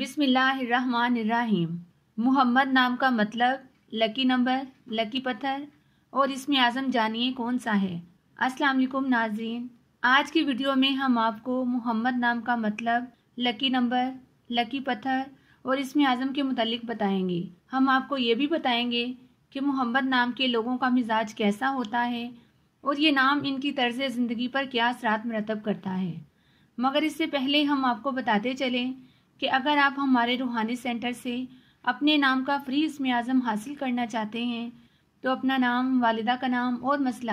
बिसमीम मोहम्मद नाम का मतलब लकी नंबर लकी पत्थर और इसमें आज़म जानिए कौन सा है अस्सलाम वालेकुम नाजरीन आज की वीडियो में हम आपको मोहम्मद नाम का मतलब लकी नंबर लकी पत्थर और इसमें आज़म के मतलब बताएंगे हम आपको ये भी बताएंगे कि मोहम्मद नाम के लोगों का मिजाज कैसा होता है और ये नाम इनकी तर्ज ज़िंदगी पर क्या असरात मरतब करता है मगर इससे पहले हम आपको बताते चलें कि अगर आप हमारे रूहानी सेंटर से अपने नाम का फ्री इसमें आज़म हासिल करना चाहते हैं तो अपना नाम वालदा का नाम और मसला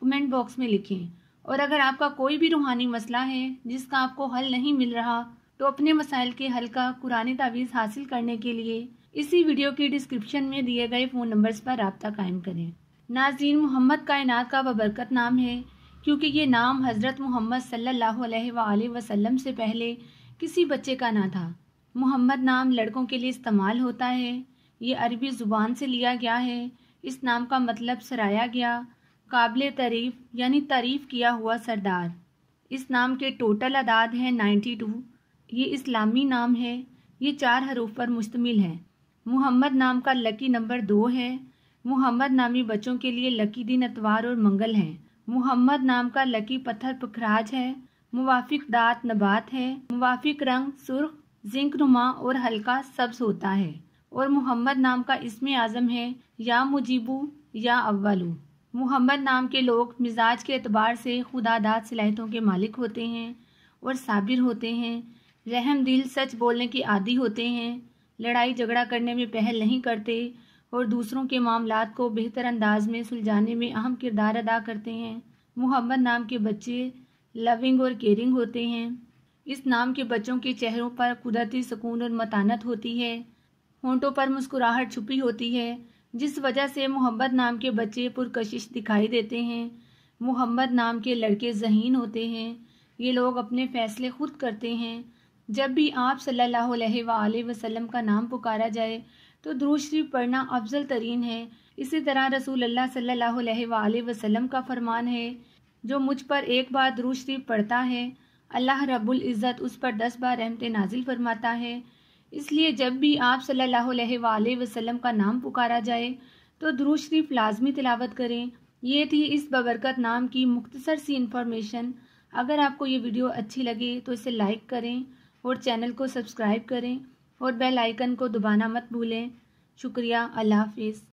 कमेंट बॉक्स में लिखें और अगर आपका कोई भी रूहानी मसला है जिसका आपको हल नहीं मिल रहा तो अपने मसाइल के हल का कुरानी तावीज़ हासिल करने के लिए इसी वीडियो की डिस्क्रिप्शन में दिए गए फ़ोन नंबर्स पर रबता कायम करें नाजीन मोहम्मद कायनात का बबरकत नाम है क्योंकि ये नाम हज़रत मोहम्मद सल्ला वसम से पहले किसी बच्चे का ना था मोहम्मद नाम लड़कों के लिए इस्तेमाल होता है ये अरबी ज़ुबान से लिया गया है इस नाम का मतलब सराया गया काबिल तारीफ यानी तारीफ़ किया हुआ सरदार इस नाम के टोटल अदाद हैं नाइन्टी टू ये इस्लामी नाम है ये चार हरूफ पर मुश्तमिल है मोहम्मद नाम का लकी नंबर दो है मोहम्मद नामी बच्चों के लिए लकी दिन अतवार और मंगल हैं मोहम्मद नाम का लकी पत्थर पखराज है मुवाफिक दात नबात है मुवाफिक रंग सुर्ख जिंक नुमा और हल्का सब्ज होता है और मोहम्मद नाम का इसमें आज़म है या मुजीबू या अव्वलू मोहम्मद नाम के लोग मिजाज के अतबार से खुदा खुदादाद सलाहितों के मालिक होते हैं और साबिर होते हैं रहम दिल सच बोलने के आदि होते हैं लड़ाई झगड़ा करने में पहल नहीं करते और दूसरों के मामला को बेहतर अंदाज में सुलझाने में अहम किरदार अदा करते हैं मोहम्मद नाम के बच्चे लविंग और केयरिंग होते हैं इस नाम के बच्चों के चेहरों पर कुदरती सुकून और मतानत होती है होंठों पर मुस्कुराहट छुपी होती है जिस वजह से मोहम्मद नाम के बच्चे पुरकशिश दिखाई देते हैं मोहम्मद नाम के लड़के जहीन होते हैं ये लोग अपने फैसले खुद करते हैं जब भी आप सल्लल्लाहु अलैहि वसल्लम का नाम पुकारा जाए तो दूसरी पढ़ना अफजल तरीन है इसी तरह रसूल अल्लाह सल्लल्लाहु अलैहि वसल्लम का फरमान है जो मुझ पर एक बार द्रू शरीफ पढ़ता है अल्लाह रब्बुल इज़्ज़त उस पर दस बार रहमत नाजिल फरमाता है इसलिए जब भी आप सल्लल्लाहु अलैहि वसल्लम का नाम पुकारा जाए तो द्रू शरीफ लाजमी तिलावत करें ये थी इस बबरकत नाम की मुख्तसर सी इन्फॉर्मेशन अगर आपको ये वीडियो अच्छी लगे तो इसे लाइक करें और चैनल को सब्सक्राइब करें और बेल आइकन को दबाना मत भूलें शुक्रिया अल्लाह हाफिज़